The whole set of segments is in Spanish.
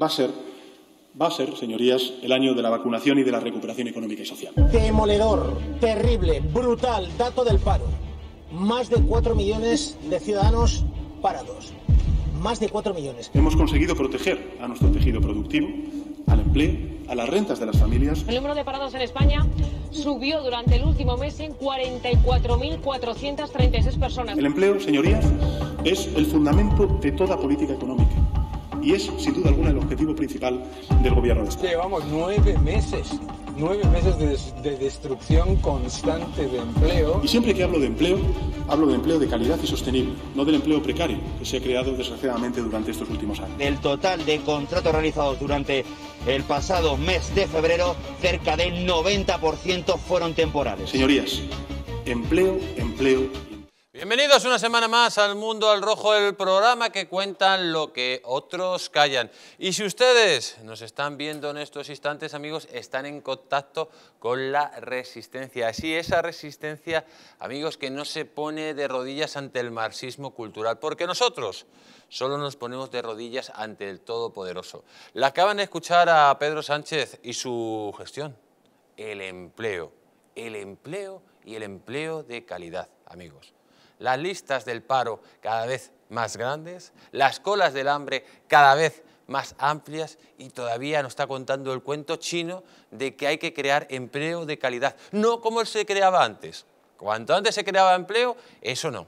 va a ser, va a ser, señorías, el año de la vacunación y de la recuperación económica y social. Demoledor, terrible, brutal, dato del paro. Más de 4 millones de ciudadanos parados. Más de cuatro millones. Hemos conseguido proteger a nuestro tejido productivo, al empleo, a las rentas de las familias. El número de parados en España subió durante el último mes en 44.436 personas. El empleo, señorías, es el fundamento de toda política económica y es sin duda alguna el objetivo principal del gobierno de España. Llevamos nueve meses, nueve meses de, de destrucción constante de empleo. Y siempre que hablo de empleo, hablo de empleo de calidad y sostenible, no del empleo precario que se ha creado desgraciadamente durante estos últimos años. Del total de contratos realizados durante el pasado mes de febrero, cerca del 90% fueron temporales. Señorías, empleo, empleo, Bienvenidos una semana más al Mundo al Rojo, el programa que cuenta lo que otros callan. Y si ustedes nos están viendo en estos instantes, amigos, están en contacto con la resistencia. Así, esa resistencia, amigos, que no se pone de rodillas ante el marxismo cultural, porque nosotros solo nos ponemos de rodillas ante el Todopoderoso. La acaban de escuchar a Pedro Sánchez y su gestión, el empleo, el empleo y el empleo de calidad, amigos las listas del paro cada vez más grandes, las colas del hambre cada vez más amplias y todavía nos está contando el cuento chino de que hay que crear empleo de calidad, no como se creaba antes. Cuanto antes se creaba empleo, eso no.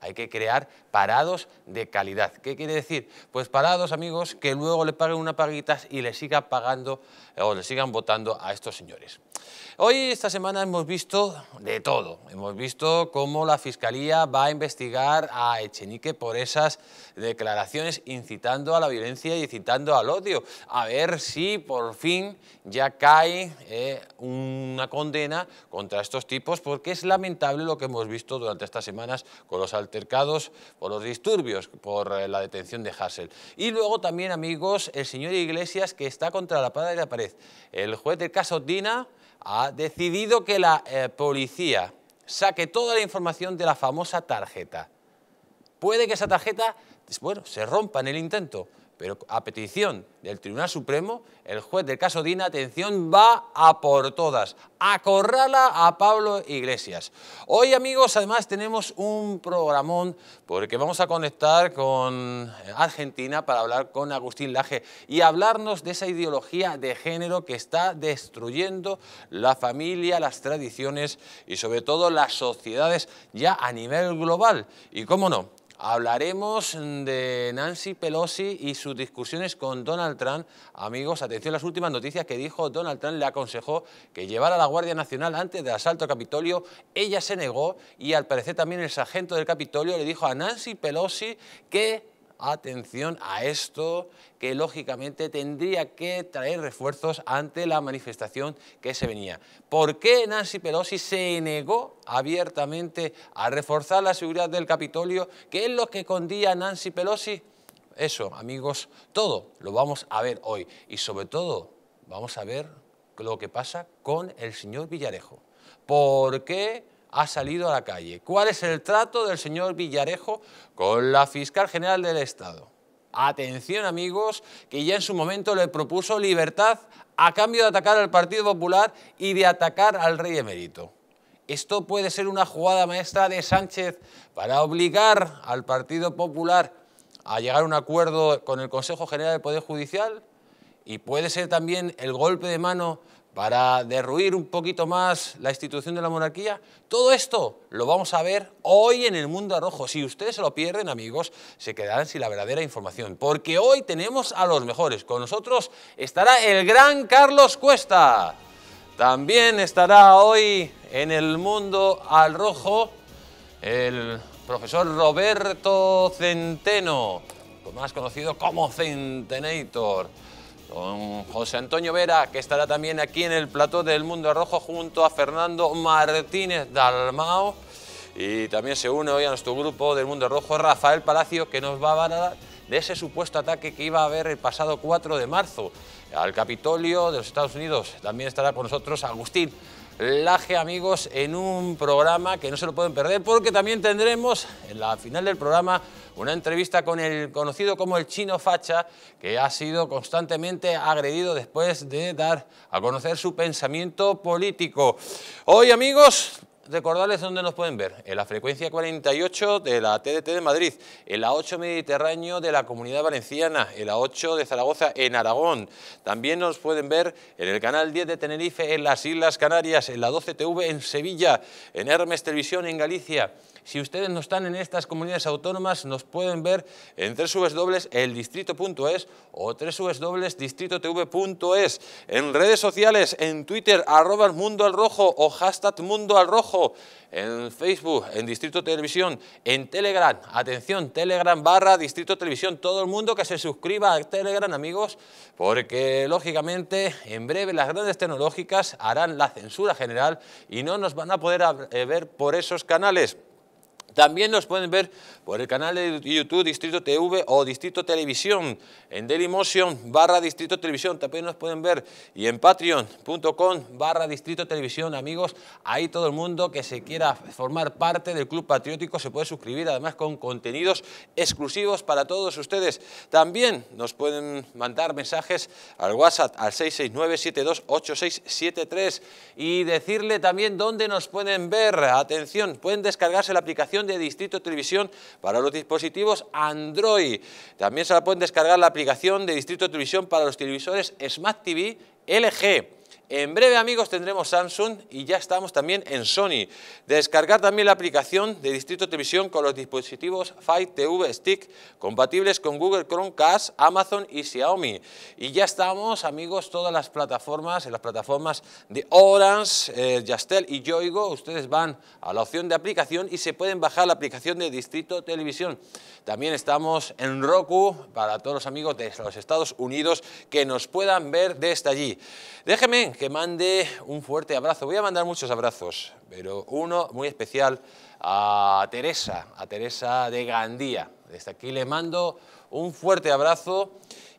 Hay que crear parados de calidad. ¿Qué quiere decir? Pues parados, amigos, que luego le paguen unas paguitas y le sigan pagando o le sigan votando a estos señores. Hoy, esta semana, hemos visto de todo. Hemos visto cómo la Fiscalía va a investigar a Echenique por esas declaraciones incitando a la violencia y incitando al odio. A ver si por fin ya cae eh, una condena contra estos tipos, porque es lamentable lo que hemos visto durante estas semanas con los altercados, por los disturbios, por eh, la detención de Hassel. Y luego también, amigos, el señor Iglesias que está contra la pala de la pared. El juez del caso Dina ha decidido que la eh, policía saque toda la información de la famosa tarjeta. Puede que esa tarjeta, pues bueno, se rompa en el intento, pero a petición del Tribunal Supremo, el juez del caso Dina, atención, va a por todas. Acorrala a Pablo Iglesias. Hoy, amigos, además tenemos un programón porque vamos a conectar con Argentina para hablar con Agustín Laje y hablarnos de esa ideología de género que está destruyendo la familia, las tradiciones y sobre todo las sociedades ya a nivel global. Y cómo no, Hablaremos de Nancy Pelosi y sus discusiones con Donald Trump. Amigos, atención a las últimas noticias que dijo Donald Trump. Le aconsejó que llevara a la Guardia Nacional antes del asalto a Capitolio. Ella se negó y al parecer también el sargento del Capitolio le dijo a Nancy Pelosi que atención a esto, que lógicamente tendría que traer refuerzos ante la manifestación que se venía. ¿Por qué Nancy Pelosi se negó abiertamente a reforzar la seguridad del Capitolio? ¿Qué es lo que escondía Nancy Pelosi? Eso, amigos, todo lo vamos a ver hoy y sobre todo vamos a ver lo que pasa con el señor Villarejo. ¿Por qué? ha salido a la calle. ¿Cuál es el trato del señor Villarejo con la fiscal general del Estado? Atención amigos, que ya en su momento le propuso libertad a cambio de atacar al Partido Popular y de atacar al rey emérito. Esto puede ser una jugada maestra de Sánchez para obligar al Partido Popular a llegar a un acuerdo con el Consejo General del Poder Judicial y puede ser también el golpe de mano para derruir un poquito más la institución de la monarquía. Todo esto lo vamos a ver hoy en el Mundo Rojo. Si ustedes se lo pierden, amigos, se quedarán sin la verdadera información, porque hoy tenemos a los mejores. Con nosotros estará el gran Carlos Cuesta. También estará hoy en el Mundo al Rojo el profesor Roberto Centeno, más conocido como Centenator. Don José Antonio Vera, que estará también aquí en el plató del Mundo Rojo junto a Fernando Martínez Dalmao. Y también se une hoy a nuestro grupo del Mundo Rojo Rafael Palacio, que nos va a hablar de ese supuesto ataque que iba a haber el pasado 4 de marzo al Capitolio de los Estados Unidos. También estará con nosotros Agustín Laje, amigos, en un programa que no se lo pueden perder porque también tendremos en la final del programa una entrevista con el conocido como el chino facha que ha sido constantemente agredido después de dar a conocer su pensamiento político. Hoy, amigos, recordarles dónde nos pueden ver. En la frecuencia 48 de la TDT de Madrid, en la 8 Mediterráneo de la Comunidad Valenciana, en la 8 de Zaragoza, en Aragón. También nos pueden ver en el canal 10 de Tenerife, en las Islas Canarias, en la 12 TV en Sevilla, en Hermes Televisión en Galicia. Si ustedes no están en estas comunidades autónomas, nos pueden ver en www.eldistrito.es o www.distritotv.es. En redes sociales, en Twitter, arroba mundo al rojo o hashtag mundo al rojo. En Facebook, en Distrito Televisión, en Telegram, atención, Telegram barra Distrito Televisión. Todo el mundo que se suscriba a Telegram, amigos, porque lógicamente en breve las grandes tecnológicas harán la censura general y no nos van a poder eh, ver por esos canales. También nos pueden ver por el canal de YouTube Distrito TV o Distrito Televisión, en Dailymotion barra Distrito Televisión, también nos pueden ver y en patreon.com barra Distrito Televisión, amigos, ahí todo el mundo que se quiera formar parte del Club Patriótico se puede suscribir, además con contenidos exclusivos para todos ustedes. También nos pueden mandar mensajes al WhatsApp al 669-728673 y decirle también dónde nos pueden ver. Atención, pueden descargarse la aplicación de Distrito Televisión para los dispositivos Android. También se la pueden descargar la aplicación de Distrito Televisión para los televisores Smart TV LG. En breve, amigos, tendremos Samsung y ya estamos también en Sony. Descargar también la aplicación de Distrito Televisión con los dispositivos Fire TV Stick, compatibles con Google Chrome Chromecast, Amazon y Xiaomi. Y ya estamos, amigos, todas las plataformas, en las plataformas de Orange, Jastel eh, Yastel y Yoigo, ustedes van a la opción de aplicación y se pueden bajar la aplicación de Distrito Televisión. También estamos en Roku, para todos los amigos de los Estados Unidos que nos puedan ver desde allí. Déjenme que mande un fuerte abrazo. Voy a mandar muchos abrazos, pero uno muy especial a Teresa, a Teresa de Gandía. Desde aquí le mando un fuerte abrazo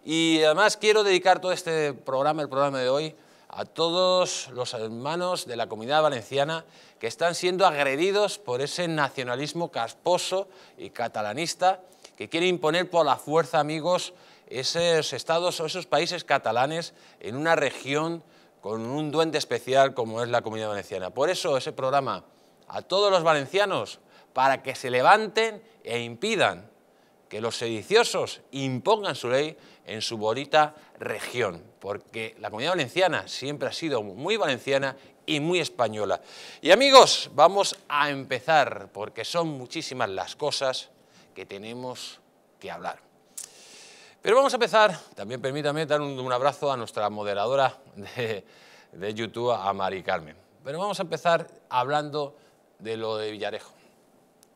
y además quiero dedicar todo este programa, el programa de hoy, a todos los hermanos de la comunidad valenciana que están siendo agredidos por ese nacionalismo casposo y catalanista que quiere imponer por la fuerza, amigos, esos estados o esos países catalanes en una región con un duende especial como es la Comunidad Valenciana. Por eso ese programa a todos los valencianos, para que se levanten e impidan que los sediciosos impongan su ley en su bonita región, porque la Comunidad Valenciana siempre ha sido muy valenciana y muy española. Y amigos, vamos a empezar, porque son muchísimas las cosas que tenemos que hablar. Pero vamos a empezar, también permítame dar un, abrazo a nuestra moderadora de, de, YouTube, a Mari Carmen. Pero vamos a empezar hablando de lo de Villarejo.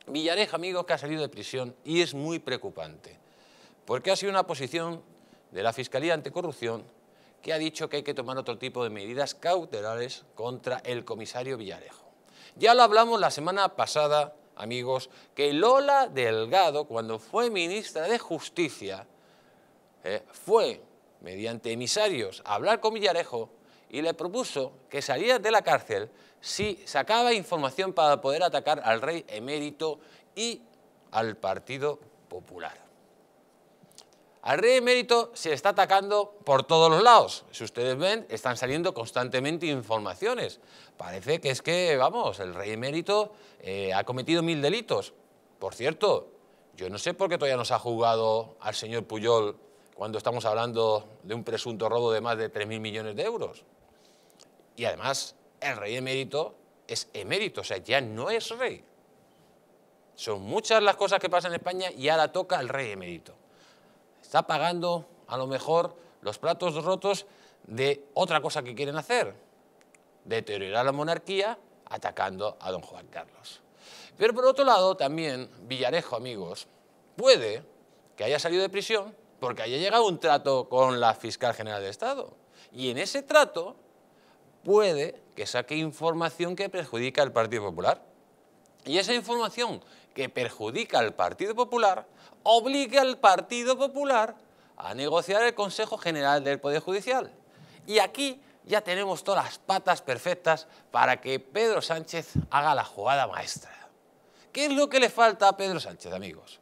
Villarejo, amigos, que ha salido de prisión y es muy preocupante, porque ha sido una posición de la Fiscalía Anticorrupción que ha dicho que hay que tomar otro tipo de medidas cautelares contra el comisario Villarejo. Ya lo hablamos la semana pasada, amigos, que Lola Delgado, cuando fue ministra de Justicia, ¿eh? fue mediante emisarios a hablar con Villarejo y le propuso que saliera de la cárcel si sacaba información para poder atacar al rey emérito y al Partido Popular. Al rey emérito se está atacando por todos los lados. Si ustedes ven, están saliendo constantemente informaciones. Parece que es que, vamos, el rey emérito eh, ha cometido mil delitos. Por cierto, yo no sé por qué todavía nos ha jugado al señor Puyol cuando estamos hablando de un presunto robo de más de 3.000 millones de euros. Y además, el rey emérito es emérito, o sea, ya no es rey. Son muchas las cosas que pasan en España y ahora toca al rey emérito. Está pagando, a lo mejor, los platos rotos de otra cosa que quieren hacer, deteriorar la monarquía atacando a don Juan Carlos. Pero por otro lado, también Villarejo, amigos, puede que haya salido de prisión porque ahí ha llegado un trato con la fiscal general de Estado. Y en ese trato puede que saque información que perjudica al Partido Popular. Y esa información que perjudica al Partido Popular obliga al Partido Popular a negociar el Consejo General del Poder Judicial. Y aquí ya tenemos todas las patas perfectas para que Pedro Sánchez haga la jugada maestra. ¿Qué es lo que le falta a Pedro Sánchez, amigos?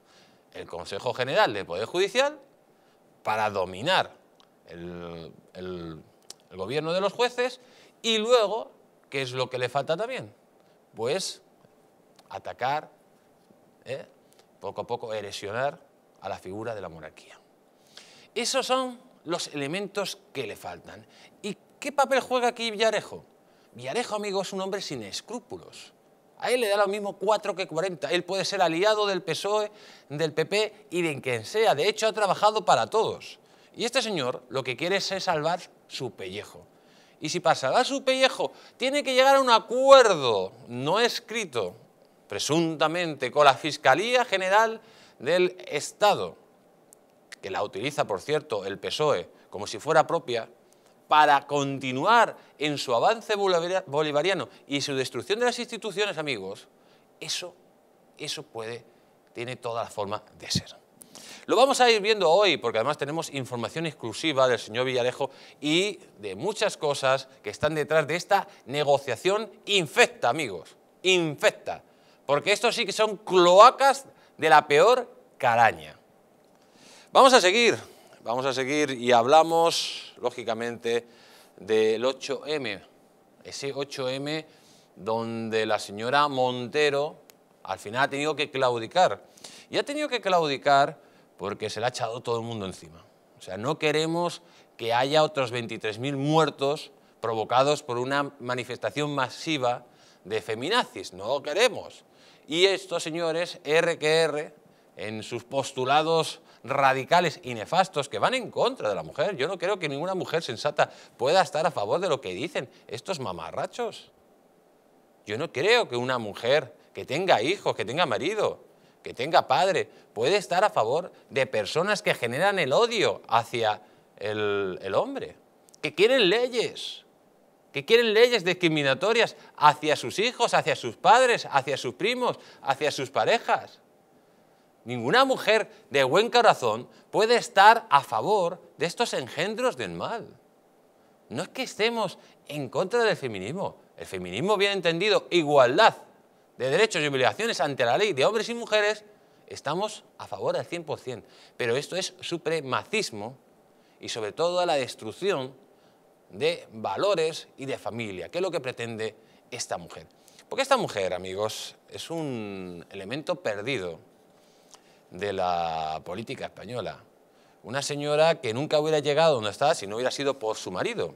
El Consejo General del Poder Judicial para dominar el, gobierno de los jueces y luego, ¿qué es lo que le falta también? Pues atacar, ¿eh? poco a poco erosionar a la figura de la monarquía. Esos son los elementos que le faltan. ¿Y qué papel juega aquí Villarejo? Villarejo, amigo, es un hombre sin escrúpulos. A él le da lo mismo 4 que 40. Él puede ser aliado del PSOE, del PP y de quien sea. De hecho, ha trabajado para todos. Y este señor lo que quiere es salvar su pellejo. Y si para salvar su pellejo tiene que llegar a un acuerdo no escrito, presuntamente, con la Fiscalía General del Estado, que la utiliza, por cierto, el PSOE como si fuera propia, para continuar en su avance bolivariano y su destrucción de las instituciones, amigos, eso, eso puede, tiene toda la forma de ser. Lo vamos a ir viendo hoy porque además tenemos información exclusiva del señor Villarejo y de muchas cosas que están detrás de esta negociación infecta, amigos, infecta. Porque estos sí que son cloacas de la peor caraña. Vamos a seguir, vamos a seguir y hablamos, lógicamente, del 8M, ese 8M donde la señora Montero al final ha tenido que claudicar. Y ha tenido que claudicar porque se le ha echado todo el mundo encima. O sea, no queremos que haya otros 23.000 muertos provocados por una manifestación masiva de feminazis. No queremos. Y estos señores, RQR, en sus postulados radicales y nefastos que van en contra de la mujer. Yo no creo que ninguna mujer sensata pueda estar a favor de lo que dicen estos mamarrachos. Yo no creo que una mujer que tenga hijos, que tenga marido, que tenga padre, puede estar a favor de personas que generan el odio hacia el, el hombre, que quieren leyes, que quieren leyes discriminatorias hacia sus hijos, hacia sus padres, hacia sus primos, hacia sus parejas. Ninguna mujer de buen corazón puede estar a favor de estos engendros del mal. No es que estemos en contra del feminismo. El feminismo, bien entendido, igualdad de derechos y obligaciones ante la ley de hombres y mujeres, estamos a favor al 100%. Pero esto es supremacismo y sobre todo a la destrucción de valores y de familia, que es lo que pretende esta mujer. Porque esta mujer, amigos, es un elemento perdido de la política española. Una señora que nunca hubiera llegado donde está si no hubiera sido por su marido.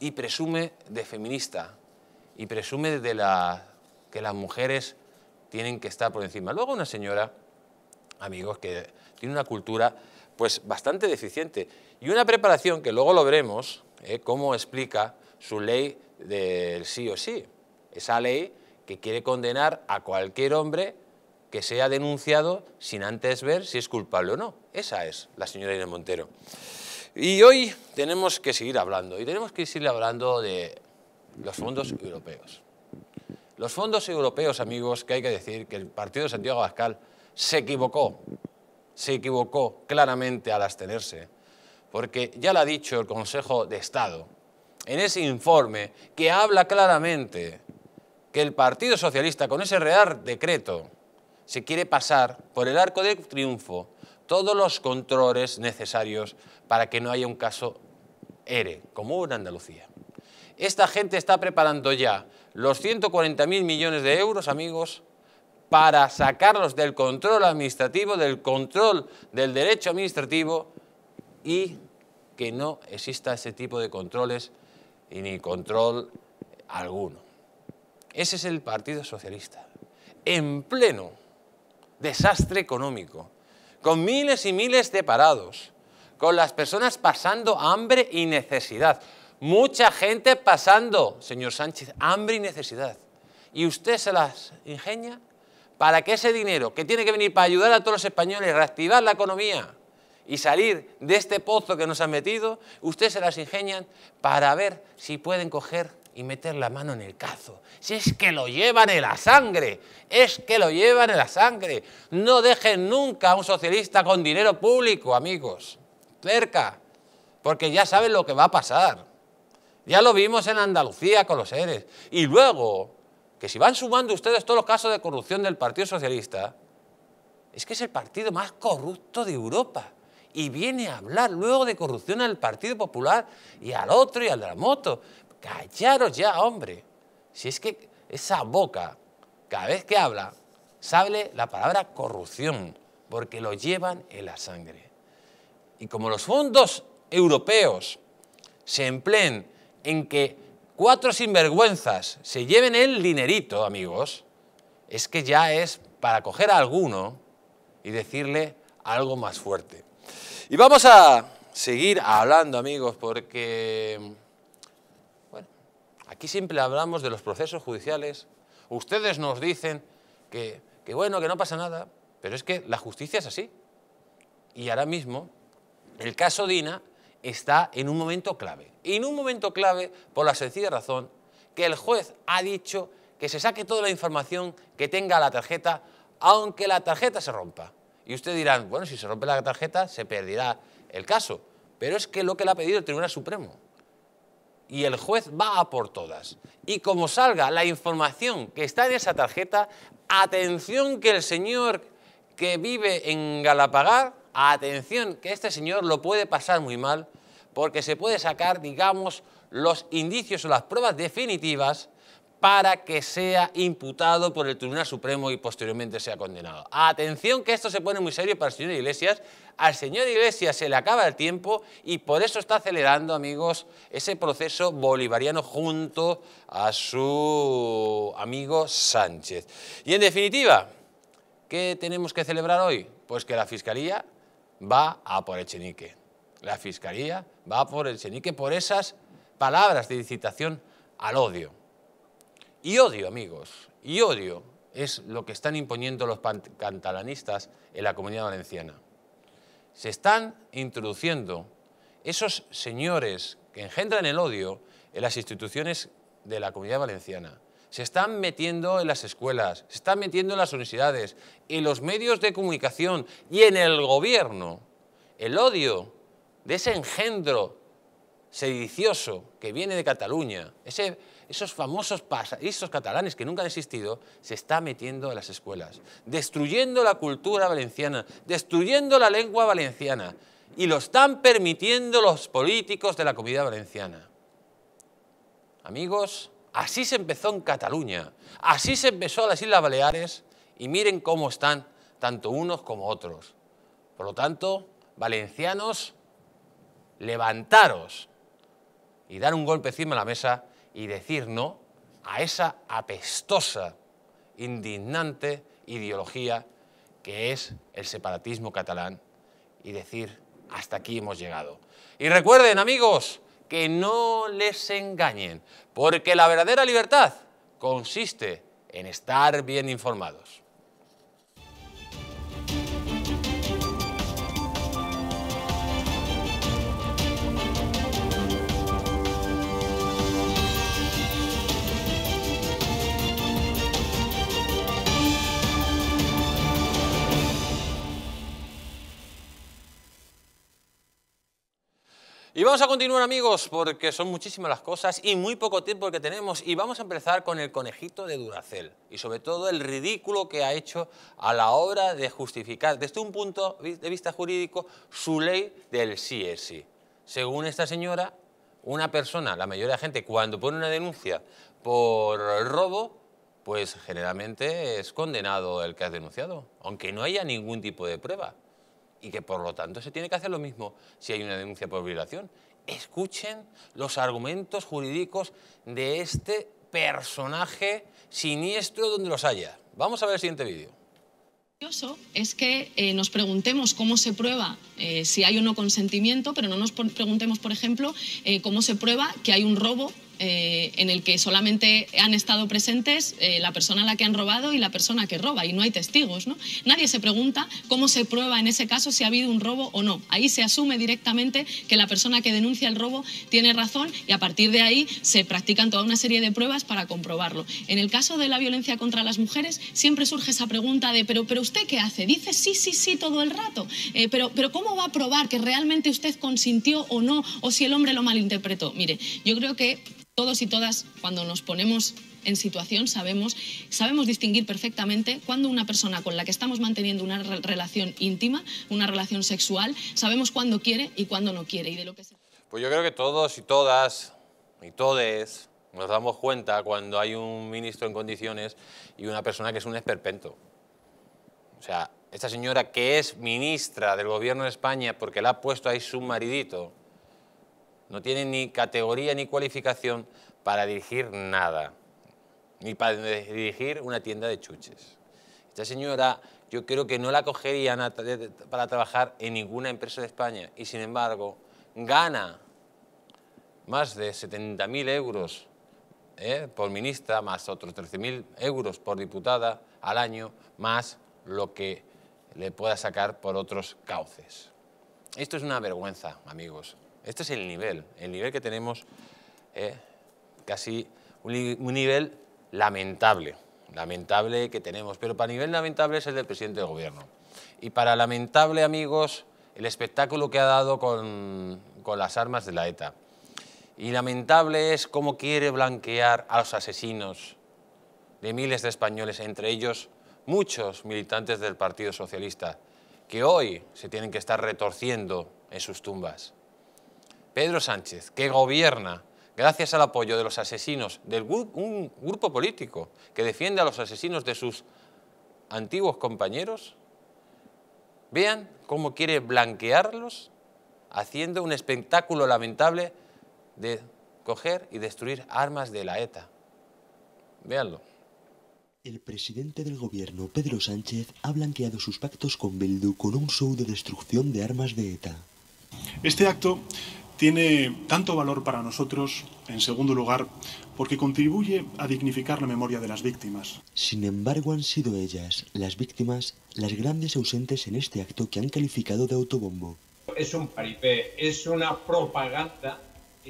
Y presume de feminista. Y presume de que las mujeres tienen que estar por encima. Luego una señora, amigos, que tiene una cultura pues bastante deficiente. Y una preparación que luego lo veremos, eh, cómo explica su ley del sí o sí. Esa ley que quiere condenar a cualquier hombre que sea denunciado sin antes ver si es culpable o no. Esa es la señora Irene Montero. Y hoy tenemos que seguir hablando, y tenemos que seguir hablando de los fondos europeos. Los fondos europeos, amigos, que hay que decir que el partido de Santiago Abascal se equivocó, se equivocó claramente al abstenerse, porque ya lo ha dicho el Consejo de Estado, en ese informe que habla claramente que el Partido Socialista con ese real decreto se quiere pasar por el arco de triunfo todos los controles necesarios para que no haya un caso ERE, como en Andalucía. Esta gente está preparando ya los 140.000 millones de euros, amigos, para sacarlos del control administrativo, del control del derecho administrativo y que no exista ese tipo de controles y ni control alguno. Ese es el Partido Socialista, en pleno desastre económico, con miles y miles de parados, con las personas pasando hambre y necesidad. Mucha gente pasando, señor Sánchez, hambre y necesidad. Y usted se las ingenia para que ese dinero que tiene que venir para ayudar a todos los españoles, reactivar la economía y salir de este pozo que nos han metido, usted se las ingenian para ver si pueden coger y meter la mano en el cazo. Si es que lo llevan en la sangre, es que lo llevan en la sangre. No dejen nunca a un socialista con dinero público, amigos, cerca, porque ya saben lo que va a pasar. Ya lo vimos en Andalucía con los seres. Y luego, que si van sumando ustedes todos los casos de corrupción del Partido Socialista, es que es el partido más corrupto de Europa y viene a hablar luego de corrupción al Partido Popular y al otro y al de la moto. Callaros ya, hombre. Si es que esa boca, cada vez que habla, sale la palabra corrupción, porque lo llevan en la sangre. Y como los fondos europeos se empleen en que cuatro sinvergüenzas se lleven el dinerito, amigos, es que ya es para coger a alguno y decirle algo más fuerte. Y vamos a seguir hablando, amigos, porque Aquí siempre hablamos de los procesos judiciales. Ustedes nos dicen que, bueno, que no pasa nada, pero es que la justicia es así. Y ahora mismo el caso Dina está en un momento clave. Y en un momento clave por la sencilla razón que el juez ha dicho que se saque toda la información que tenga la tarjeta, aunque la tarjeta se rompa. Y ustedes dirán, bueno, si se rompe la tarjeta se perderá el caso. Pero es que lo que le ha pedido el Tribunal Supremo y el juez va a por todas. Y como salga la información que está en esa tarjeta, atención que el señor que vive en Galapagar, atención que este señor lo puede pasar muy mal, porque se puede sacar, digamos, los indicios o las pruebas definitivas para que sea imputado por el Tribunal Supremo y posteriormente sea condenado. Atención que esto se pone muy serio para el señor Iglesias. Al señor Iglesias se le acaba el tiempo y por eso está acelerando, amigos, ese proceso bolivariano junto a su amigo Sánchez. Y en definitiva, ¿qué tenemos que celebrar hoy? Pues que la Fiscalía va a por el chenique. La Fiscalía va a por el chenique por esas palabras de incitación al odio. Y odio, amigos, y odio es lo que están imponiendo los catalanistas en la comunidad valenciana. Se están introduciendo esos señores que engendran el odio en las instituciones de la comunidad valenciana. Se están metiendo en las escuelas, se están metiendo en las universidades, en los medios de comunicación y en el gobierno. El odio de ese engendro sedicioso que viene de Cataluña, ese esos famosos esos catalanes que nunca han existido, se está metiendo en las escuelas, destruyendo la cultura valenciana, destruyendo la lengua valenciana, y lo están permitiendo los políticos de la comunidad valenciana. Amigos, así se empezó en Cataluña, así se empezó en las Islas Baleares, y miren cómo están tanto unos como otros. Por lo tanto, valencianos, levantaros y dar un golpe encima de la mesa y decir no a esa apestosa, indignante ideología que es el separatismo catalán y decir hasta aquí hemos llegado. Y recuerden amigos, que no les engañen, porque la verdadera libertad consiste en estar bien informados. Y vamos a continuar amigos porque son muchísimas las cosas y muy poco tiempo que tenemos y vamos a empezar con el conejito de Duracel y sobre todo el ridículo que ha hecho a la hora de justificar desde un punto de vista jurídico su ley del sí es sí. Según esta señora, una persona, la mayoría de gente cuando pone una denuncia por robo, pues generalmente es condenado el que ha denunciado, aunque no haya ningún tipo de prueba y que por lo tanto se tiene que hacer lo mismo si hay una denuncia por violación. Escuchen los argumentos jurídicos de este personaje siniestro donde los haya. Vamos a ver el siguiente vídeo. Curioso es que eh, nos preguntemos cómo se prueba eh, si hay o no consentimiento, pero no nos preguntemos, por ejemplo, eh, cómo se prueba que hay un robo eh, en el que solamente han estado presentes eh, la persona a la que han robado y la persona que roba, y no hay testigos. ¿no? Nadie se pregunta cómo se prueba en ese caso si ha habido un robo o no. Ahí se asume directamente que la persona que denuncia el robo tiene razón y a partir de ahí se practican toda una serie de pruebas para comprobarlo. En el caso de la violencia contra las mujeres siempre surge esa pregunta de, pero, pero usted qué hace? Dice sí, sí, sí todo el rato, eh, pero, pero ¿cómo va a probar que realmente usted consintió o no o si el hombre lo malinterpretó? Mire, yo creo que todos y todas, cuando nos ponemos en situación, sabemos, sabemos distinguir perfectamente cuando una persona con la que estamos manteniendo una relación íntima, una relación sexual, sabemos cuándo quiere y cuándo no quiere. Y de lo que Pues yo creo que todos y todas y todes nos damos cuenta cuando hay un ministro en condiciones y una persona que es un esperpento. O sea, esta señora que es ministra del gobierno de España porque la ha puesto ahí su maridito, no tiene ni categoría ni cualificación para dirigir nada, ni para dirigir una tienda de chuches. Esta señora yo creo que no la cogerían para trabajar en ninguna empresa de España y sin embargo gana más de 70.000 euros ¿eh? por ministra, más otros 13.000 euros por diputada al año, más lo que le pueda sacar por otros cauces. Esto es una vergüenza, amigos. Este es el nivel, el nivel que tenemos, casi un, nivel lamentable, lamentable que tenemos, pero para nivel lamentable es el del presidente del gobierno. Y para lamentable, amigos, el espectáculo que ha dado con las armas de la ETA. Y lamentable es cómo quiere blanquear a los asesinos de miles de españoles, entre ellos muchos militantes del Partido Socialista, que hoy se tienen que estar retorciendo en sus tumbas. Pedro Sánchez, que gobierna gracias al apoyo de los asesinos, de un grupo político que defiende a los asesinos de sus antiguos compañeros, vean cómo quiere blanquearlos haciendo un espectáculo lamentable de coger y destruir armas de la ETA. Veanlo. El presidente del gobierno, Pedro Sánchez, ha blanqueado sus pactos con Bildu con un show de destrucción de armas de ETA. Este acto tiene tanto valor para nosotros, en segundo lugar, porque contribuye a dignificar la memoria de las víctimas. Sin embargo, han sido ellas, las víctimas, las grandes ausentes en este acto que han calificado de autobombo. Es un paripé, es una propaganda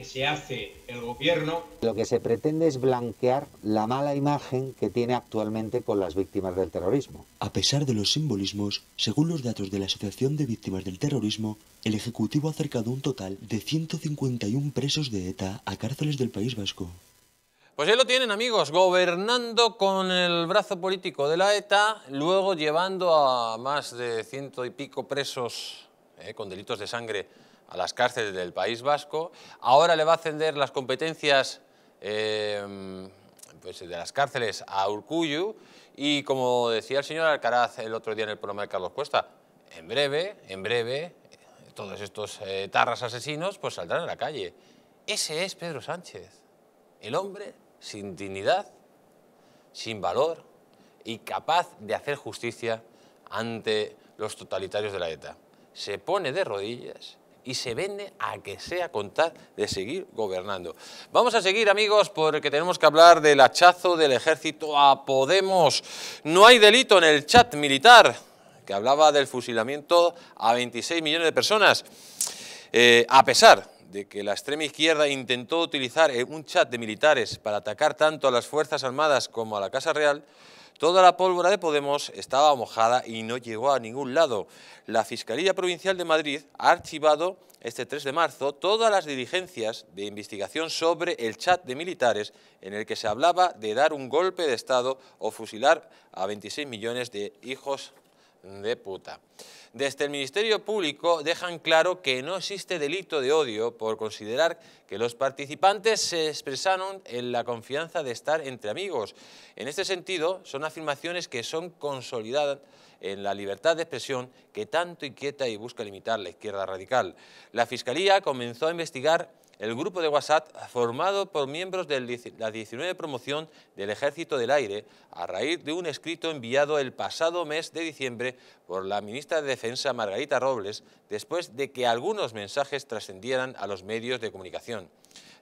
se hace el gobierno. Lo que se pretende es blanquear la mala imagen que tiene actualmente con las víctimas del terrorismo. A pesar de los simbolismos, según los datos de la Asociación de Víctimas del Terrorismo, el Ejecutivo ha acercado un total de 151 presos de ETA a cárceles del País Vasco. Pues ahí lo tienen amigos, gobernando con el brazo político de la ETA, luego llevando a más de ciento y pico presos eh, con delitos de sangre a las cárceles del País Vasco. Ahora le va a ascender las competencias eh, pues, de las cárceles a Urcuyu y como decía el señor Alcaraz el otro día en el programa de Carlos Cuesta, en breve, en breve, todos estos eh, tarras asesinos pues saldrán a la calle. Ese es Pedro Sánchez, el hombre sin dignidad, sin valor y capaz de hacer justicia ante los totalitarios de la ETA. Se pone de rodillas y se vende a que sea con de seguir gobernando. Vamos a seguir, amigos, porque tenemos que hablar del hachazo del ejército a Podemos. No hay delito en el chat militar, que hablaba del fusilamiento a 26 millones de personas. Eh, a pesar de que la extrema izquierda intentó utilizar eh, un chat de militares para atacar tanto a las Fuerzas Armadas como a la Casa Real, Toda la pólvora de Podemos estaba mojada y no llegó a ningún lado. La Fiscalía Provincial de Madrid ha archivado este 3 de marzo todas las diligencias de investigación sobre el chat de militares en el que se hablaba de dar un golpe de Estado o fusilar a 26 millones de hijos de puta. Desde el Ministerio Público dejan claro que no existe delito de odio por considerar que los participantes se expresaron en la confianza de estar entre amigos. En este sentido, son afirmaciones que son consolidadas en la libertad de expresión que tanto inquieta y busca limitar la izquierda radical. La Fiscalía comenzó a investigar el grupo de WhatsApp formado por miembros de la 19 promoción del Ejército del Aire a raíz de un escrito enviado el pasado mes de diciembre por la ministra de Defensa Margarita Robles después de que algunos mensajes trascendieran a los medios de comunicación.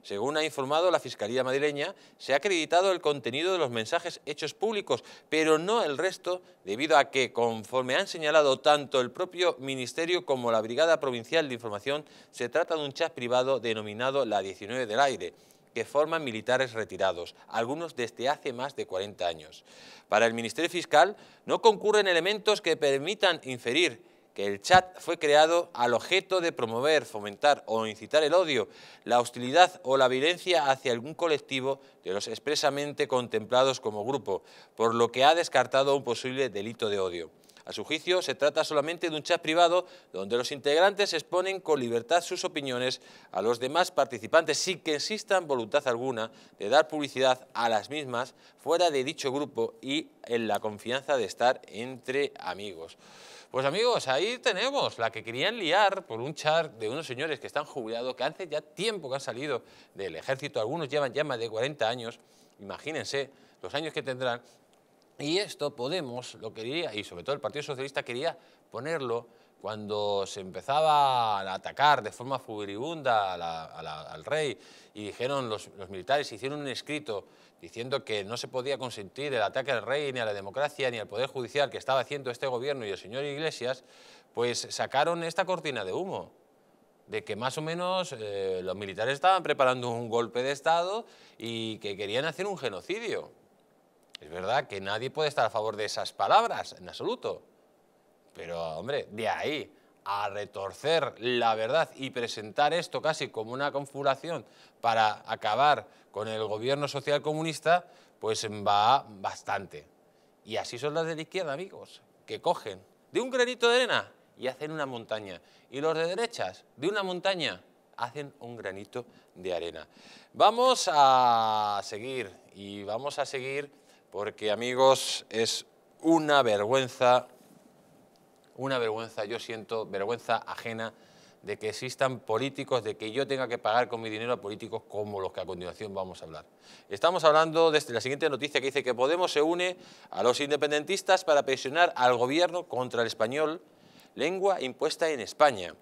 Según ha informado la Fiscalía madrileña, se ha acreditado el contenido de los mensajes hechos públicos, pero no el resto, debido a que, conforme han señalado tanto el propio Ministerio como la Brigada Provincial de Información, se trata de un chat privado denominado la 19 del aire que forman militares retirados, algunos desde hace más de 40 años. Para el Ministerio Fiscal no concurren elementos que permitan inferir que el chat fue creado al objeto de promover, fomentar o incitar el odio, la hostilidad o la violencia hacia algún colectivo de los expresamente contemplados como grupo, por lo que ha descartado un posible delito de odio. A su juicio, se trata solamente de un chat privado donde los integrantes exponen con libertad sus opiniones a los demás participantes sin que exista voluntad alguna de dar publicidad a las mismas fuera de dicho grupo y en la confianza de estar entre amigos. Pues amigos, ahí tenemos la que querían liar por un char de unos señores que están jubilados, que hace ya tiempo que han salido del ejército, algunos llevan ya más de 40 años, imagínense los años que tendrán, y esto Podemos lo quería, y sobre todo el Partido Socialista quería ponerlo cuando se empezaba a atacar de forma furibunda al rey y dijeron los, militares, hicieron un escrito diciendo que no se podía consentir el ataque al rey ni a la democracia ni al Poder Judicial que estaba haciendo este gobierno y el señor Iglesias, pues sacaron esta cortina de humo de que más o menos eh, los militares estaban preparando un golpe de Estado y que querían hacer un genocidio. Es verdad que nadie puede estar a favor de esas palabras, en absoluto. Pero, hombre, de ahí a retorcer la verdad y presentar esto casi como una confuración para acabar con el gobierno social comunista, pues va bastante. Y así son las de la izquierda, amigos, que cogen de un granito de arena y hacen una montaña. Y los de derechas, de una montaña, hacen un granito de arena. Vamos a seguir, y vamos a seguir porque, amigos, es una vergüenza una vergüenza, yo siento vergüenza ajena de que existan políticos, de que yo tenga que pagar con mi dinero a políticos como los que a continuación vamos a hablar. Estamos hablando de este, la siguiente noticia que dice que Podemos se une a los independentistas para presionar al gobierno contra el español, lengua impuesta en España.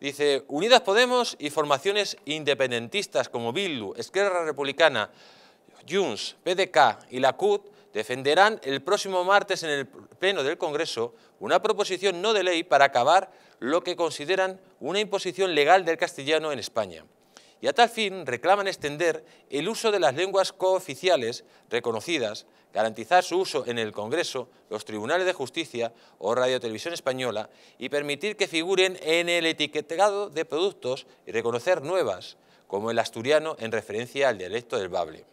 Dice, Unidas Podemos y formaciones independentistas como Bildu, Esquerra Republicana, Junts, PDK y la CUT defenderán el próximo martes en el Pleno del Congreso una proposición no de ley para acabar lo que consideran una imposición legal del castellano en España. Y a tal fin reclaman extender el uso de las lenguas cooficiales reconocidas, garantizar su uso en el Congreso, los Tribunales de Justicia o Radio Televisión Española y permitir que figuren en el etiquetado de productos y reconocer nuevas, como el asturiano en referencia al dialecto del Bable.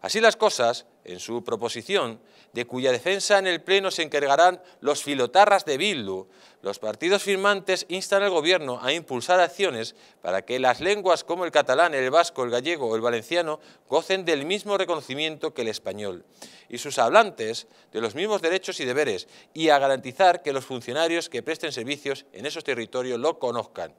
Así las cosas, en su proposición, de cuya defensa en el Pleno se encargarán los filotarras de Bildu. Los partidos firmantes instan al Gobierno a impulsar acciones para que las lenguas como el catalán, el vasco, el gallego o el valenciano gocen del mismo reconocimiento que el español y sus hablantes de los mismos derechos y deberes y a garantizar que los funcionarios que presten servicios en esos territorios lo conozcan.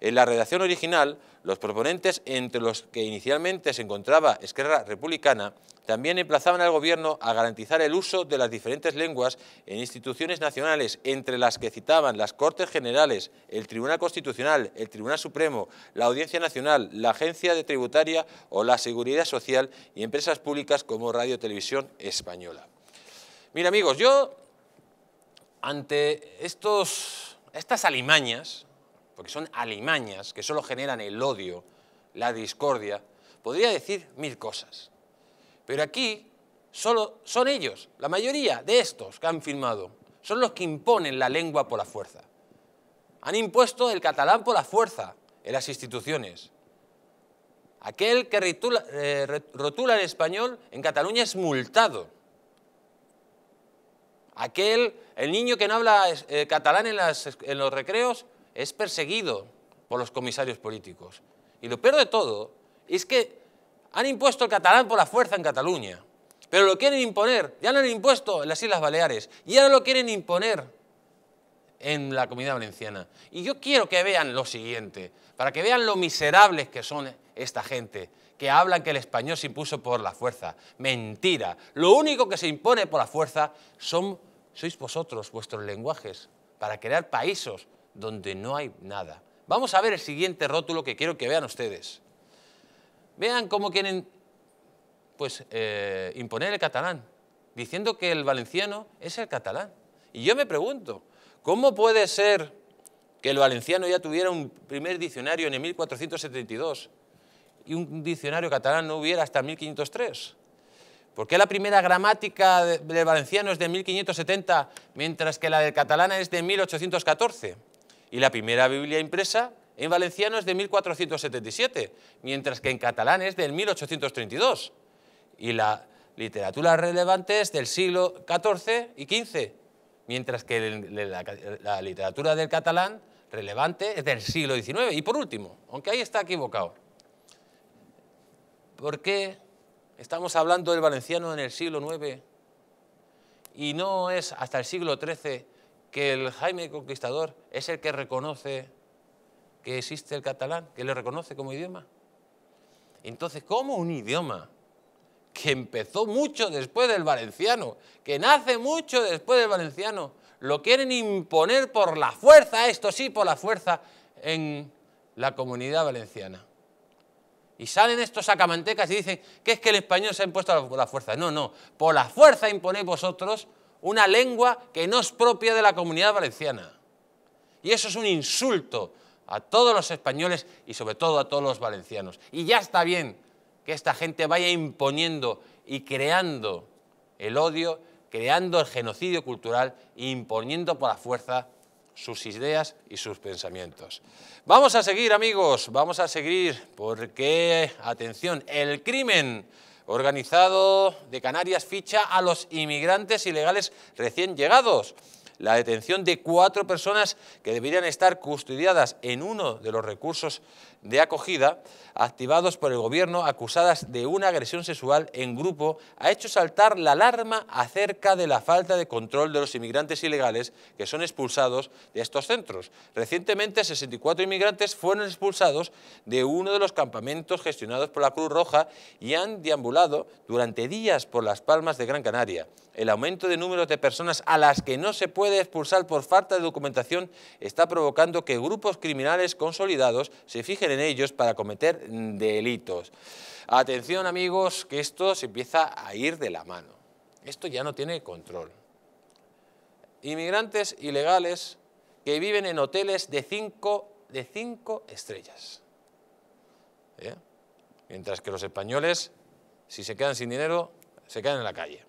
En la redacción original, los proponentes, entre los que inicialmente se encontraba Esquerra Republicana, también emplazaban al Gobierno a garantizar el uso de las diferentes lenguas en instituciones nacionales, entre las que citaban las Cortes Generales, el Tribunal Constitucional, el Tribunal Supremo, la Audiencia Nacional, la Agencia de Tributaria o la Seguridad Social y empresas públicas como Radio Televisión Española. Mira amigos, yo ante estos, estas alimañas porque son alimañas que solo generan el odio, la discordia, podría decir mil cosas. Pero aquí solo son ellos, la mayoría de estos que han firmado, son los que imponen la lengua por la fuerza. Han impuesto el catalán por la fuerza en las instituciones. Aquel que rotula, en eh, el español en Cataluña es multado. Aquel, el niño que no habla eh, catalán en los recreos es perseguido por los comisarios políticos. Y lo peor de todo es que han impuesto el catalán por la fuerza en Cataluña, pero lo quieren imponer, ya lo han impuesto en las Islas Baleares, y ahora lo quieren imponer en la Comunidad Valenciana. Y yo quiero que vean lo siguiente, para que vean lo miserables que son esta gente, que hablan que el español se impuso por la fuerza. Mentira. Lo único que se impone por la fuerza son, sois vosotros, vuestros lenguajes, para crear países donde no hay nada. Vamos a ver el siguiente rótulo que quiero que vean ustedes. Vean cómo quieren pues, eh, imponer el catalán, diciendo que el valenciano es el catalán. Y yo me pregunto, ¿cómo puede ser que el valenciano ya tuviera un primer diccionario en el 1472 y un diccionario catalán no hubiera hasta 1503? ¿Por qué la primera gramática del valenciano es de 1570 mientras que la del catalán es de 1814? Y la primera Biblia impresa en valenciano es de 1477, mientras que en catalán es del 1832. Y la literatura relevante es del siglo XIV y XV, mientras que la, literatura del catalán relevante es del siglo XIX. Y por último, aunque ahí está equivocado, ¿por qué estamos hablando del valenciano en el siglo IX y no es hasta el siglo XIII que el Jaime Conquistador es el que reconoce que existe el catalán, que le reconoce como idioma. Entonces, ¿cómo un idioma que empezó mucho después del valenciano, que nace mucho después del valenciano, lo quieren imponer por la fuerza, esto sí, por la fuerza, en la comunidad valenciana? Y salen estos sacamantecas y dicen que es que el español se ha impuesto por la fuerza. No, no, por la fuerza imponéis vosotros una lengua que no es propia de la comunidad valenciana. Y eso es un insulto a todos los españoles y sobre todo a todos los valencianos. Y ya está bien que esta gente vaya imponiendo y creando el odio, creando el genocidio cultural e imponiendo por la fuerza sus ideas y sus pensamientos. Vamos a seguir, amigos, vamos a seguir, porque, atención, el crimen organizado de Canarias ficha a los inmigrantes ilegales recién llegados. La detención de cuatro personas que deberían estar custodiadas en uno de los recursos de acogida activados por el gobierno acusadas de una agresión sexual en grupo ha hecho saltar la alarma acerca de la falta de control de los inmigrantes ilegales que son expulsados de estos centros. Recientemente 64 inmigrantes fueron expulsados de uno de los campamentos gestionados por la Cruz Roja y han deambulado durante días por las palmas de Gran Canaria. El aumento de números de personas a las que no se puede expulsar por falta de documentación está provocando que grupos criminales consolidados se fijen en ellos para cometer mm, delitos. Atención amigos, que esto se empieza a ir de la mano. Esto ya no tiene control. Inmigrantes ilegales que viven en hoteles de de cinco estrellas. ¿Eh? Mientras que los españoles, si se quedan sin dinero, se quedan en la calle.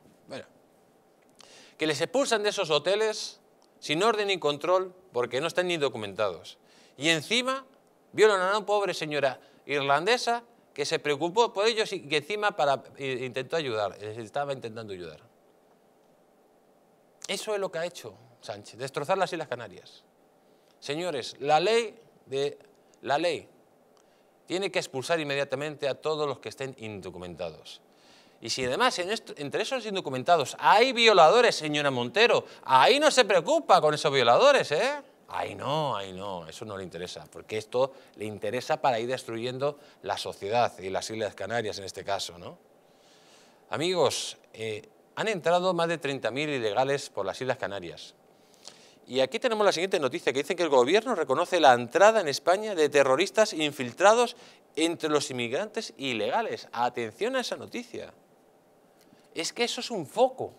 que les expulsan de esos hoteles sin orden ni control porque no están ni documentados. Y encima Violan a una pobre señora irlandesa que se preocupó por ellos y que encima para, intentó ayudar, estaba intentando ayudar. Eso es lo que ha hecho Sánchez, destrozar las Islas Canarias. Señores, la ley, de, la ley tiene que expulsar inmediatamente a todos los que estén indocumentados. Y si además entre esos indocumentados hay violadores, señora Montero, ahí no se preocupa con esos violadores, ¿eh? Ay no, ay no, eso no le interesa, porque esto le interesa para ir destruyendo la sociedad y las Islas Canarias en este caso. ¿no? Amigos, eh, han entrado más de 30.000 ilegales por las Islas Canarias. Y aquí tenemos la siguiente noticia que dice que el gobierno reconoce la entrada en España de terroristas infiltrados entre los inmigrantes ilegales. Atención a esa noticia. Es que eso es un foco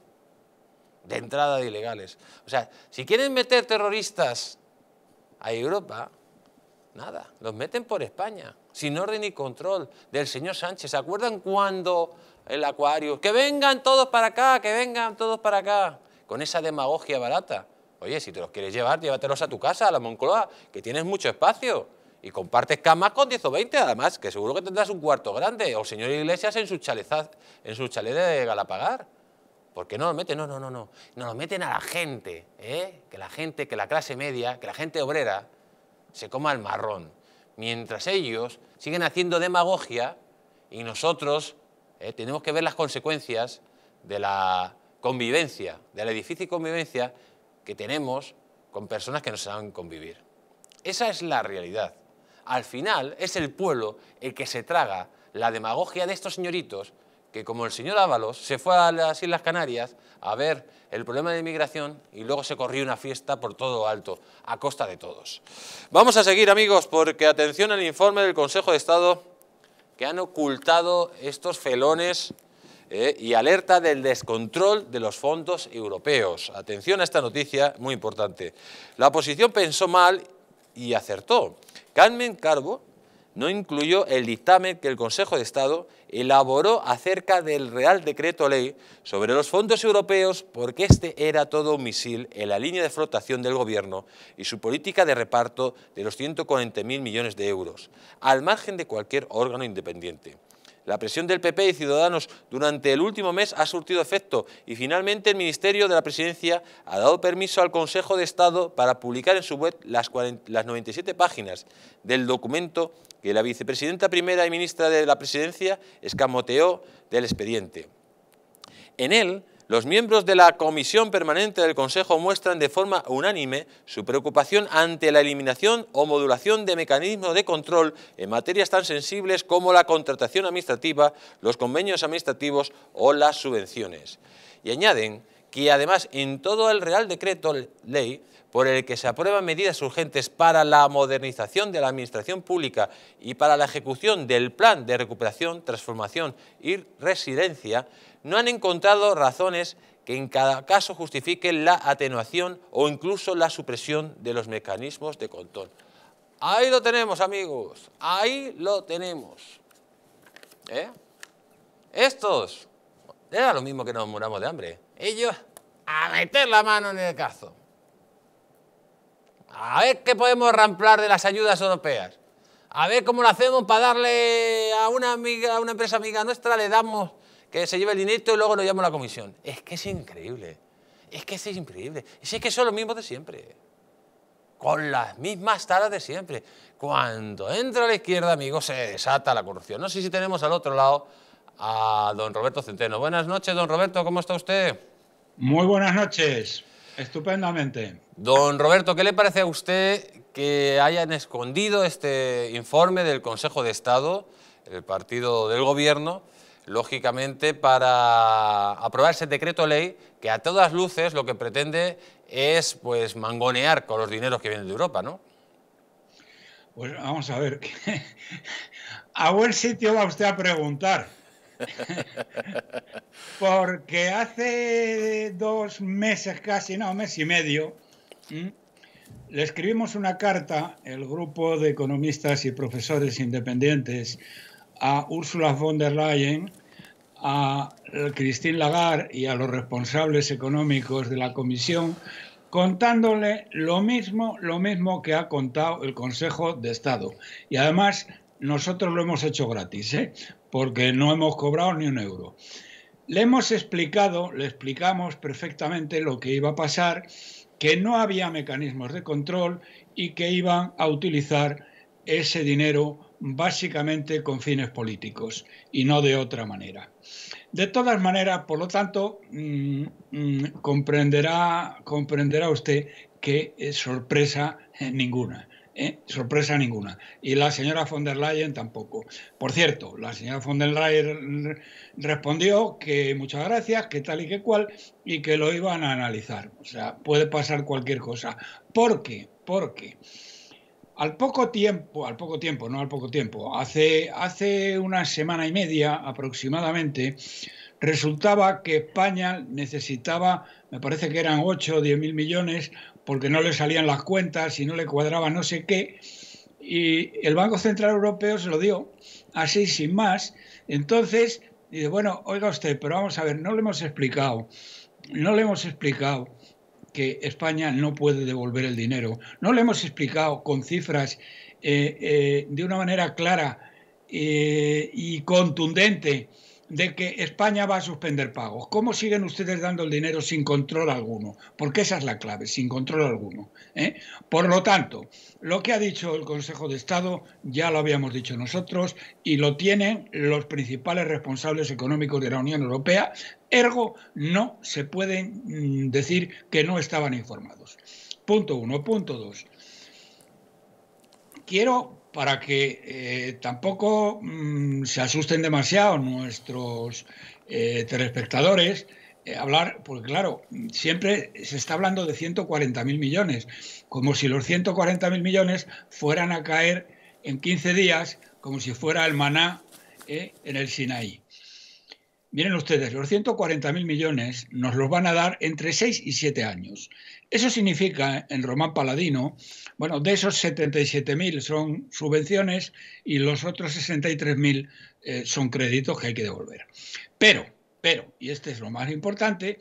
de entrada de ilegales. O sea, si quieren meter terroristas a Europa, nada, los meten por España, sin orden y control del señor Sánchez. ¿Se acuerdan cuando el Acuario, que vengan todos para acá, que vengan todos para acá, con esa demagogia barata? Oye, si te los quieres llevar, llévatelos a tu casa, a la Moncloa, que tienes mucho espacio y compartes camas con 10 o 20 además, que seguro que tendrás un cuarto grande, o señor Iglesias en su chaleza, en su de Galapagar. Porque no lo meten, no, no, no, no. no lo meten a la gente, ¿eh? que la gente, que la clase media, que la gente obrera se coma el marrón. Mientras ellos siguen haciendo demagogia y nosotros ¿eh? tenemos que ver las consecuencias de la convivencia, del edificio y convivencia que tenemos con personas que no saben convivir. Esa es la realidad. Al final es el pueblo el que se traga la demagogia de estos señoritos que como el señor Ábalos se fue a las Islas Canarias a ver el problema de inmigración y luego se corrió una fiesta por todo alto, a costa de todos. Vamos a seguir amigos, porque atención al informe del Consejo de Estado que han ocultado estos felones eh, y alerta del descontrol de los fondos europeos. Atención a esta noticia, muy importante. La oposición pensó mal y acertó. Carmen Carbo, no incluyó el dictamen que el Consejo de Estado elaboró acerca del Real Decreto Ley sobre los fondos europeos porque este era todo un misil en la línea de flotación del Gobierno y su política de reparto de los 140.000 millones de euros, al margen de cualquier órgano independiente. La presión del PP y Ciudadanos durante el último mes ha surtido efecto y finalmente el Ministerio de la Presidencia ha dado permiso al Consejo de Estado para publicar en su web las, las 97 páginas del documento que la vicepresidenta primera y ministra de la Presidencia escamoteó del expediente. En él los miembros de la Comisión Permanente del Consejo muestran de forma unánime su preocupación ante la eliminación o modulación de mecanismos de control en materias tan sensibles como la contratación administrativa, los convenios administrativos o las subvenciones. Y añaden que además en todo el Real Decreto Ley por el que se aprueban medidas urgentes para la modernización de la Administración Pública y para la ejecución del Plan de Recuperación, Transformación y Resiliencia, no han encontrado razones que en cada caso justifiquen la atenuación o incluso la supresión de los mecanismos de control. Ahí lo tenemos, amigos, ahí lo tenemos. ¿Eh? Estos, era lo mismo que nos muramos de hambre. Ellos, a meter la mano en el cazo. A ver qué podemos ramplar de las ayudas europeas. A ver cómo lo hacemos para darle a una, a una empresa amiga nuestra, le damos que se lleve el inicio y luego nos llama a la comisión. Es que es increíble. Es que es increíble. es que son los mismos de siempre. Con las mismas taras de siempre. Cuando entra a la izquierda, amigo... se desata la corrupción. No sé si tenemos al otro lado a don Roberto Centeno. Buenas noches, don Roberto, ¿cómo está usted? Muy buenas noches. Estupendamente. Don Roberto, ¿qué le parece a usted que hayan escondido este informe del Consejo de Estado, el partido del Gobierno, lógicamente, para aprobar ese decreto ley que a todas luces lo que pretende es pues mangonear con los dineros que vienen de Europa, ¿no? Pues vamos a ver, a buen sitio va usted a preguntar, porque hace dos meses casi, no, mes y medio, le escribimos una carta, el grupo de economistas y profesores independientes, a Ursula von der Leyen, a Christine Lagarde y a los responsables económicos de la Comisión contándole lo mismo, lo mismo que ha contado el Consejo de Estado. Y además nosotros lo hemos hecho gratis, ¿eh? porque no hemos cobrado ni un euro. Le hemos explicado, le explicamos perfectamente lo que iba a pasar, que no había mecanismos de control y que iban a utilizar ese dinero básicamente con fines políticos y no de otra manera. De todas maneras, por lo tanto, mm, mm, comprenderá, comprenderá usted que eh, sorpresa eh, ninguna. Eh, sorpresa ninguna. Y la señora von der Leyen tampoco. Por cierto, la señora von der Leyen respondió que muchas gracias, que tal y que cual, y que lo iban a analizar. O sea, puede pasar cualquier cosa. ¿Por qué? Porque al poco tiempo, al poco tiempo, no al poco tiempo, hace, hace una semana y media aproximadamente, resultaba que España necesitaba, me parece que eran 8 o 10 mil millones, porque no le salían las cuentas y no le cuadraba no sé qué, y el Banco Central Europeo se lo dio así sin más. Entonces, dice, bueno, oiga usted, pero vamos a ver, no le hemos explicado, no le hemos explicado que España no puede devolver el dinero. No le hemos explicado con cifras eh, eh, de una manera clara eh, y contundente de que España va a suspender pagos. ¿Cómo siguen ustedes dando el dinero sin control alguno? Porque esa es la clave, sin control alguno. ¿eh? Por lo tanto, lo que ha dicho el Consejo de Estado ya lo habíamos dicho nosotros y lo tienen los principales responsables económicos de la Unión Europea, ergo no se pueden mm, decir que no estaban informados. Punto uno. Punto dos. Quiero para que eh, tampoco mm, se asusten demasiado nuestros eh, telespectadores. Eh, hablar, porque claro, siempre se está hablando de 140.000 millones, como si los 140.000 millones fueran a caer en 15 días, como si fuera el maná en el Sinaí. Miren ustedes, los 140.000 millones nos los van a dar entre 6 y 7 años. Eso significa, en Román Paladino, bueno, de esos 77.000 son subvenciones y los otros 63.000 eh, son créditos que hay que devolver. Pero, pero, y este es lo más importante,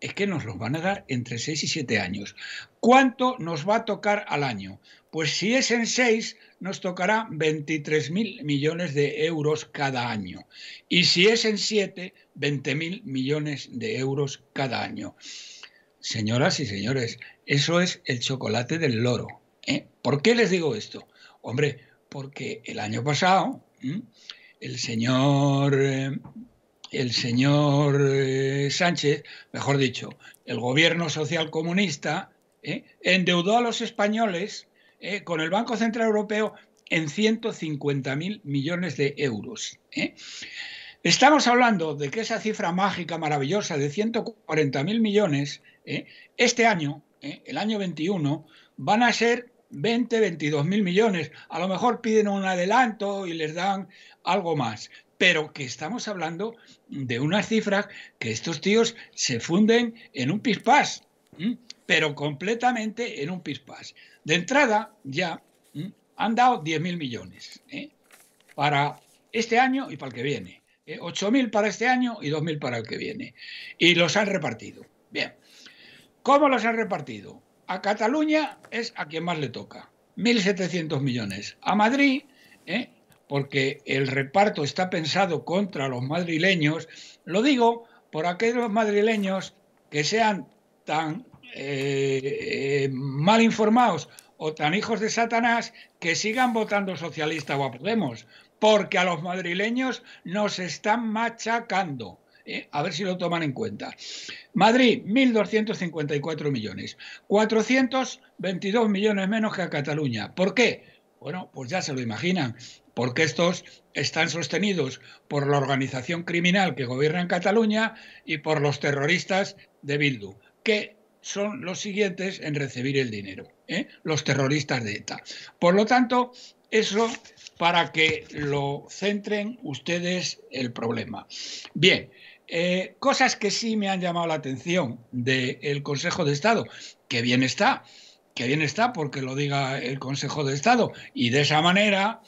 es que nos los van a dar entre 6 y 7 años. ¿Cuánto nos va a tocar al año? Pues si es en 6, nos tocará 23.000 millones de euros cada año. Y si es en 7, 20.000 millones de euros cada año. Señoras y señores, eso es el chocolate del loro. ¿eh? ¿Por qué les digo esto? Hombre, porque el año pasado el señor, eh, el señor eh, Sánchez, mejor dicho, el gobierno social comunista, endeudó a los españoles con el Banco Central Europeo en 150 mil millones de euros. Estamos hablando de que esa cifra mágica maravillosa de 140 mil millones ¿eh? este año, ¿eh? el año 21, van a ser 20, 22 mil millones. A lo mejor piden un adelanto y les dan algo más. Pero que estamos hablando de unas cifras que estos tíos se funden en un pispas, pero completamente en un pispas. De entrada, ya han dado 10 mil millones ¿eh? para este año y para el que viene. mil para este año y 2.000 para el que viene. Y los han repartido. Bien, ¿Cómo los han repartido? A Cataluña es a quien más le toca, 1.700 millones. A Madrid, ¿eh? porque el reparto está pensado contra los madrileños, lo digo por aquellos madrileños que sean tan eh, mal informados o tan hijos de Satanás que sigan votando socialista o a Podemos, porque a los madrileños nos están machacando. ¿eh? a ver si lo toman en cuenta. Madrid, 1.254 millones, 422 millones menos que a Cataluña. ¿Por qué? Bueno, pues ya se lo imaginan, porque estos están sostenidos por la organización criminal que gobierna en Cataluña y por los terroristas de Bildu, que son los siguientes en recibir el dinero, ¿eh? los terroristas de ETA. Por lo tanto, eso para que lo centren ustedes el problema. Bien, eh, cosas que sí me han llamado la atención del Consejo de Estado, que bien está, que bien está porque lo diga el Consejo de Estado, y de esa manera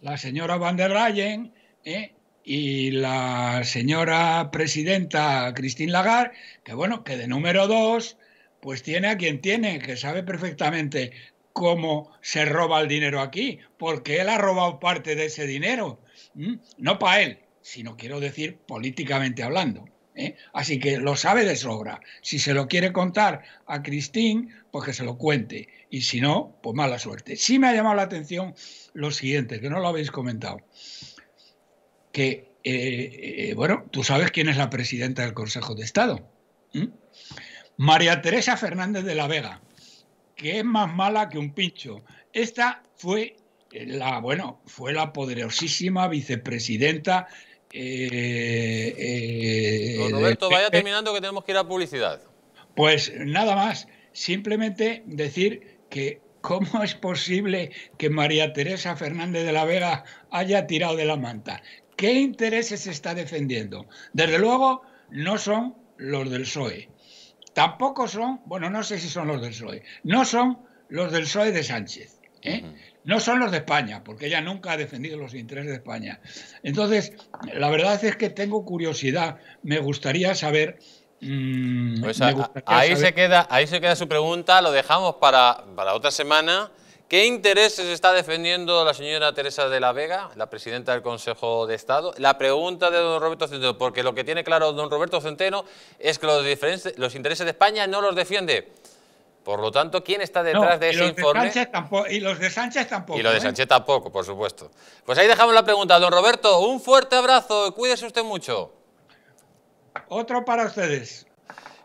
la señora Van der Leyen ¿eh? y la señora presidenta Christine Lagarde, que bueno, que de número dos, pues tiene a quien tiene, que sabe perfectamente cómo se roba el dinero aquí, porque él ha robado parte de ese dinero, no para él, sino quiero decir políticamente hablando. ¿eh? Así que lo sabe de sobra. Si se lo quiere contar a Cristín, pues que se lo cuente. Y si no, pues mala suerte. Sí me ha llamado la atención lo siguiente, que no lo habéis comentado. Que, eh, eh, bueno, tú sabes quién es la presidenta del Consejo de Estado. María Teresa Fernández de la Vega, que es más mala que un pincho. Esta fue la, bueno, fue la poderosísima vicepresidenta eh, eh, eh, Roberto, vaya terminando que tenemos que ir a publicidad. Pues nada más, simplemente decir que cómo es posible que María Teresa Fernández de la Vega haya tirado de la manta. ¿Qué intereses está defendiendo? Desde luego no son los del PSOE. Tampoco son, bueno, no sé si son los del PSOE, no son los del PSOE de Sánchez. No son los de España, porque ella nunca ha defendido los intereses de España. Entonces, la verdad es que tengo curiosidad. Me gustaría saber mm, pues ahí, se queda, ahí se queda su pregunta, lo dejamos para, otra semana. ¿Qué intereses está defendiendo la señora Teresa de la Vega, la presidenta del Consejo de Estado? La pregunta de don Roberto Centeno, porque lo que tiene claro don Roberto Centeno es que los, los intereses de España no los defiende. Por lo tanto, ¿quién está detrás de ese y informe? y los de Sánchez tampoco. Y los de ¿eh? Sánchez tampoco, por supuesto. Pues ahí dejamos la pregunta. Don Roberto, un fuerte abrazo. Cuídese usted mucho. Otro para ustedes.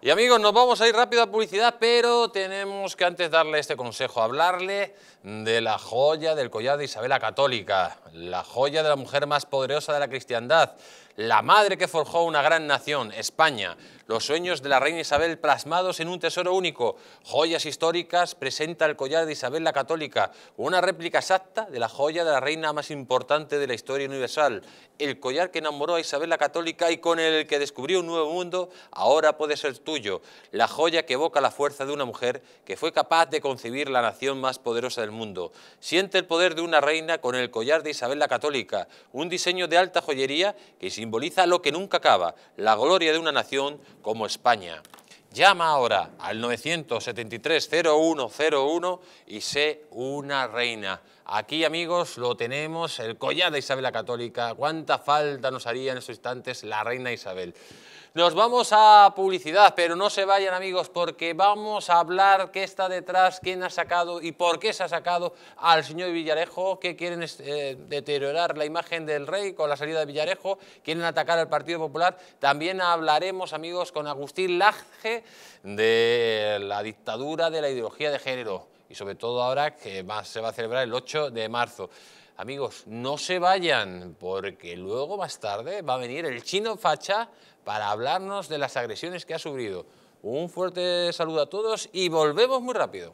Y amigos, nos vamos a ir rápido a publicidad, pero tenemos que antes darle este consejo, hablarle de la joya del collar de Isabel Católica, la joya de la mujer más poderosa de la cristiandad, la madre que forjó una gran nación, España, los sueños de la reina Isabel plasmados en un tesoro único, joyas históricas, presenta el collar de Isabel la Católica, una réplica exacta de la joya de la reina más importante de la historia universal, el collar que enamoró a Isabel la Católica y con el que descubrió un nuevo mundo, ahora puede ser tuyo, la joya que evoca la fuerza de una mujer que fue capaz de concebir la nación más poderosa del mundo. Siente el poder de una reina con el collar de Isabel la Católica, un diseño de alta joyería que si simboliza lo que nunca acaba, la gloria de una nación como España. Llama ahora al 973-0101 y sé una reina. Aquí, amigos, lo tenemos, el collar de Isabel la Católica. ¿Cuánta falta nos haría en estos instantes la reina Isabel? Nos vamos a publicidad, pero no se vayan amigos porque vamos a hablar qué está detrás, quién ha sacado y por qué se ha sacado al señor Villarejo, que quieren eh, deteriorar la imagen del rey con la salida de Villarejo, quieren atacar al Partido Popular. También hablaremos amigos con Agustín Laje de la dictadura de la ideología de género y sobre todo ahora que se va a celebrar el 8 de marzo. Amigos, no se vayan, porque luego más tarde va a venir el chino facha para hablarnos de las agresiones que ha sufrido. Un fuerte saludo a todos y volvemos muy rápido.